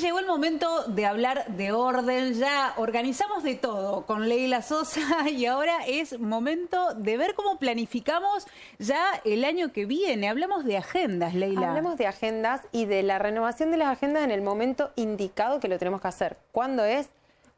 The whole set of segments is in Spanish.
llegó el momento de hablar de orden. Ya organizamos de todo con Leila Sosa y ahora es momento de ver cómo planificamos ya el año que viene. Hablamos de agendas, Leila. Hablamos de agendas y de la renovación de las agendas en el momento indicado que lo tenemos que hacer. ¿Cuándo es?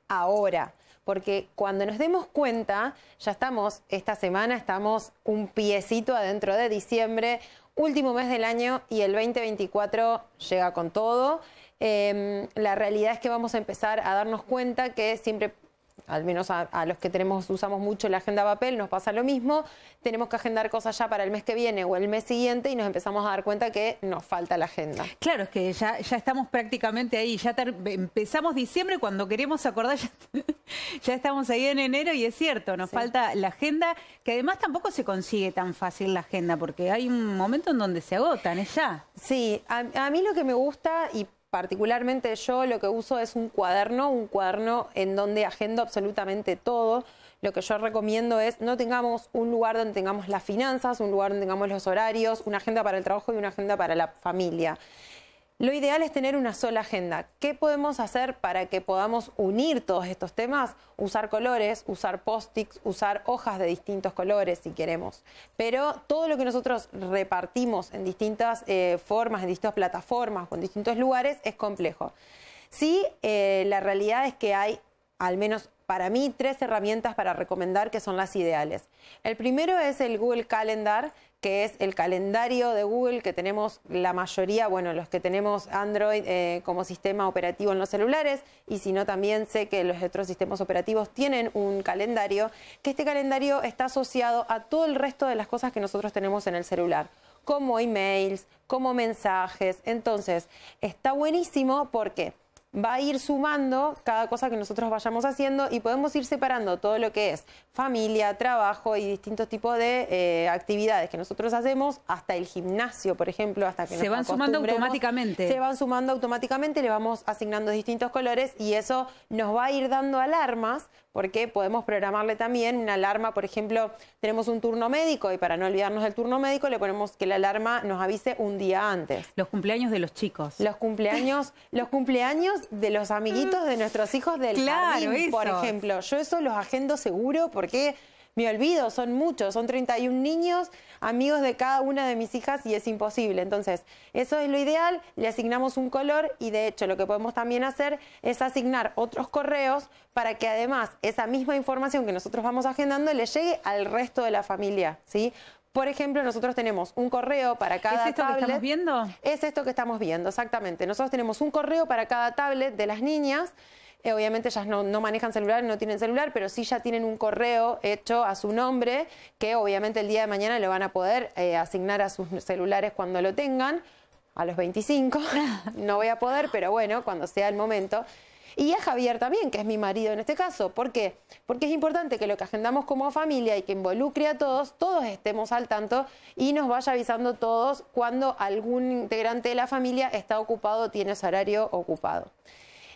Ahora porque cuando nos demos cuenta, ya estamos, esta semana estamos un piecito adentro de diciembre, último mes del año y el 2024 llega con todo. Em, la realidad es que vamos a empezar a darnos cuenta que siempre al menos a, los que tenemos, usamos mucho la agenda papel, nos pasa lo mismo. Tenemos que agendar cosas ya para el mes que viene o el mes siguiente y nos empezamos a dar cuenta que nos falta la agenda. Claro, es que ya, ya estamos prácticamente ahí. Ya empezamos diciembre cuando queremos acordar, ya, estamos ahí en enero y es cierto, nos falta la agenda, que además tampoco se consigue tan fácil la agenda porque hay un momento en donde se agotan, es ya. Sí, a, a mí lo que me gusta y particularmente yo lo que uso es un cuaderno, un cuaderno en donde agendo absolutamente todo. Lo que yo recomiendo es no tengamos un lugar donde tengamos las finanzas, un lugar donde tengamos los horarios, una agenda para el trabajo y una agenda para la familia. Lo ideal es tener una sola agenda. ¿Qué podemos hacer para que podamos unir todos estos temas? Usar colores, usar post-its, usar hojas de distintos colores si queremos. Pero todo lo que nosotros repartimos en distintas eh, formas, en distintas plataformas con en distintos lugares es complejo. Sí, eh, la realidad es que hay, al menos para mí, tres herramientas para recomendar que son las ideales. El primero es el Google Calendar, que es el calendario de Google que tenemos la mayoría, bueno, los que tenemos Android eh, como sistema operativo en los celulares, y si no, también sé que los otros sistemas operativos tienen un calendario, que este calendario está asociado a todo el resto de las cosas que nosotros tenemos en el celular como emails, como mensajes. Entonces, está buenísimo porque va a ir sumando cada cosa que nosotros vayamos haciendo y podemos ir separando todo lo que es familia, trabajo y distintos tipos de eh, actividades que nosotros hacemos, hasta el gimnasio, por ejemplo, hasta que se van sumando automáticamente. Se van sumando automáticamente, le vamos asignando distintos colores y eso nos va a ir dando alarmas porque podemos programarle también una alarma, por ejemplo, tenemos un turno médico y para no olvidarnos del turno médico le ponemos que la alarma nos avise un día antes. Los cumpleaños de los chicos. Los cumpleaños, los cumpleaños de los amiguitos de nuestros hijos del claro, jardín, por ejemplo. Yo eso los agendo seguro porque me olvido, son muchos, son 31 niños, amigos de cada una de mis hijas y es imposible. Entonces, eso es lo ideal, le asignamos un color y de hecho lo que podemos también hacer es asignar otros correos para que además esa misma información que nosotros vamos agendando le llegue al resto de la familia, ¿sí? Por ejemplo, nosotros tenemos un correo para cada tablet. ¿Es esto que estamos viendo? Es esto que estamos viendo, exactamente. Nosotros tenemos un correo para cada tablet de las niñas. Eh, obviamente ellas no, manejan celular, no tienen celular, pero sí ya tienen un correo hecho a su nombre que obviamente el día de mañana lo van a poder eh, asignar a sus celulares cuando lo tengan. A los 25 no voy a poder, pero bueno, cuando sea el momento. Y a Javier también, que es mi marido en este caso. ¿Por qué? Porque es importante que lo que agendamos como familia y que involucre a todos, todos estemos al tanto y nos vaya avisando todos cuando algún integrante de la familia está ocupado, tiene su horario ocupado.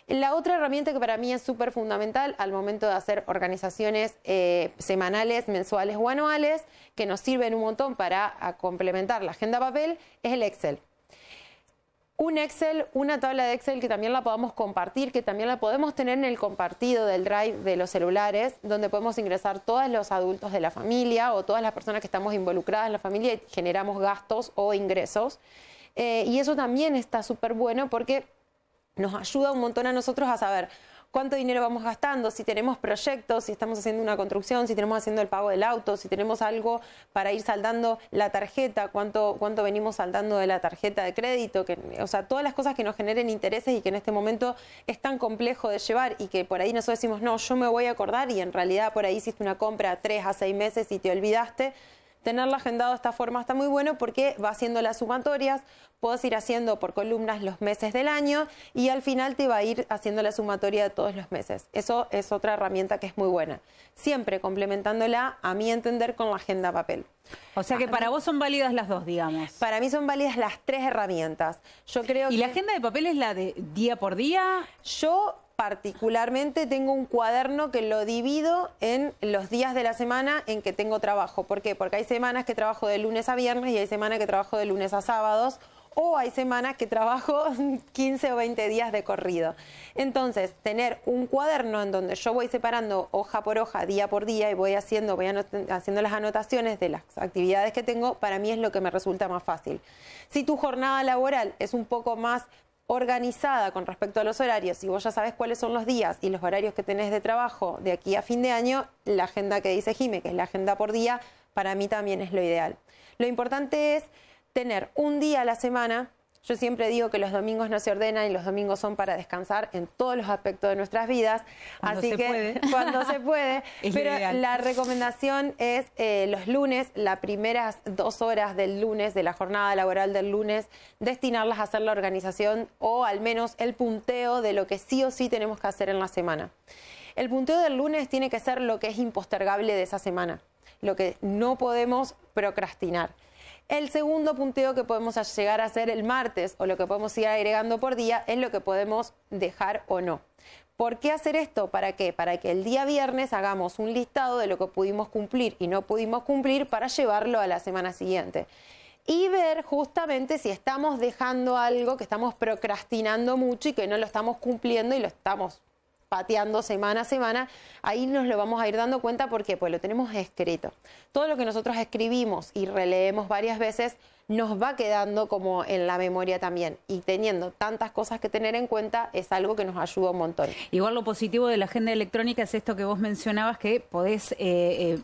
La otra herramienta que para mí es súper fundamental al momento de hacer organizaciones eh, semanales, mensuales o anuales, que nos sirven un montón para complementar la agenda papel, es el Excel un Excel, una tabla de Excel que también la podamos compartir, que también la podemos tener en el compartido del drive de los celulares, donde podemos ingresar todos los adultos de la familia o todas las personas que estamos involucradas en la familia y generamos gastos o ingresos. Eh, y eso también está súper bueno porque nos ayuda un montón a nosotros a saber, cuánto dinero vamos gastando, si tenemos proyectos, si estamos haciendo una construcción, si tenemos haciendo el pago del auto, si tenemos algo para ir saldando la tarjeta, cuánto, cuánto venimos saldando de la tarjeta de crédito, que, o sea, todas las cosas que nos generen intereses y que en este momento es tan complejo de llevar y que por ahí nosotros decimos, no, yo me voy a acordar y en realidad por ahí hiciste una compra a tres a seis meses y te olvidaste tenerla agendado de esta forma está muy bueno porque va haciendo las sumatorias, puedes ir haciendo por columnas los meses del año y al final te va a ir haciendo la sumatoria de todos los meses. Eso es otra herramienta que es muy buena. Siempre complementándola, a mi entender, con la agenda papel. O sea que ah, para vos son válidas las dos, digamos. Para mí son válidas las tres herramientas. Yo creo ¿Y la agenda de papel es la de día por día? Yo particularmente tengo un cuaderno que lo divido en los días de la semana en que tengo trabajo. ¿Por qué? Porque hay semanas que trabajo de lunes a viernes y hay semanas que trabajo de lunes a sábados o hay semanas que trabajo 15 o 20 días de corrido. Entonces, tener un cuaderno en donde yo voy separando hoja por hoja, día por día y voy haciendo, voy haciendo las anotaciones de las actividades que tengo, para mí es lo que me resulta más fácil. Si tu jornada laboral es un poco más organizada con respecto a los horarios y vos ya sabes cuáles son los días y los horarios que tenés de trabajo de aquí a fin de año, la agenda que dice Jime, que es la agenda por día, para mí también es lo ideal. Lo importante es tener un día a la semana yo siempre digo que los domingos no se ordenan y los domingos son para descansar en todos los aspectos de nuestras vidas. así que cuando se puede. pero la recomendación es eh, los lunes, las primeras dos horas del lunes, de la jornada laboral del lunes, destinarlas a hacer la organización o al menos el punteo de lo que sí o sí tenemos que hacer en la semana. El punteo del lunes tiene que ser lo que es impostergable de esa semana, lo que no podemos procrastinar. El segundo punteo que podemos llegar a hacer el martes o lo que podemos ir agregando por día es lo que podemos dejar o no. ¿Por qué hacer esto? ¿Para qué? Para que el día viernes hagamos un listado de lo que pudimos cumplir y no pudimos cumplir para llevarlo a la semana siguiente. Y ver justamente si estamos dejando algo que estamos procrastinando mucho y que no lo estamos cumpliendo y lo estamos pateando semana a semana, ahí nos lo vamos a ir dando cuenta porque pues lo tenemos escrito. Todo lo que nosotros escribimos y releemos varias veces nos va quedando como en la memoria también y teniendo tantas cosas que tener en cuenta es algo que nos ayuda un montón. Igual lo positivo de la agenda electrónica es esto que vos mencionabas que podés eh, eh,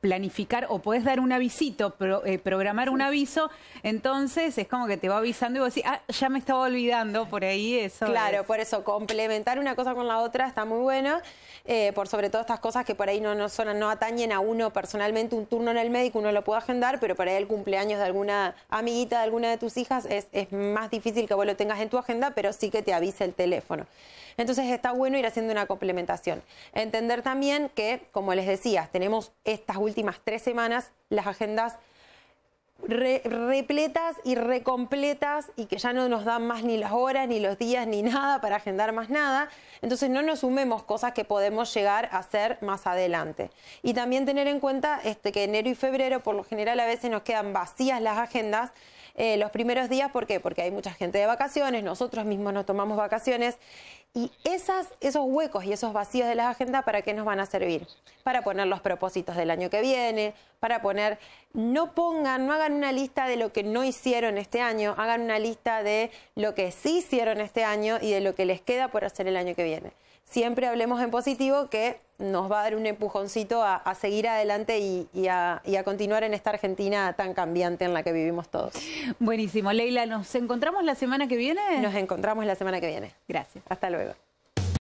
planificar o puedes dar un avisito, eh, programar un aviso, entonces es como que te va avisando y vos decís, ah, ya me estaba olvidando por ahí eso. Claro, por eso complementar una cosa con la otra está muy bueno, eh, por sobre todo estas cosas que por ahí no, no, son, no atañen a uno personalmente, un turno en el médico uno lo puede agendar, pero para el cumpleaños de alguna amiguita de alguna de tus hijas es, es más difícil que vos lo tengas en tu agenda, pero sí que te avise el teléfono. Entonces está bueno ir haciendo una complementación. Entender también que, como les decía, tenemos estas últimas tres semanas las agendas repletas y recompletas y que ya no nos dan más ni las horas, ni los días, ni nada para agendar más nada. Entonces no nos sumemos cosas que podemos llegar a hacer más adelante. Y también tener en cuenta este, que enero y febrero por lo general a veces nos quedan vacías las agendas eh, los primeros días. ¿Por qué? Porque hay mucha gente de vacaciones, nosotros mismos nos tomamos vacaciones. Y esos huecos y esos vacíos de las agendas, ¿para qué nos van a servir? Para poner los propósitos del año que viene, para poner, no pongan, no hagan una lista de lo que no hicieron este año, hagan una lista de lo que sí hicieron este año y de lo que les queda por hacer el año que viene siempre hablemos en positivo que nos va a dar un empujoncito a, seguir adelante a, y, a, continuar en esta Argentina tan cambiante en la que vivimos todos. Buenísimo, Leila, ¿nos encontramos la semana que viene? Nos encontramos la semana que viene. Gracias. Hasta luego.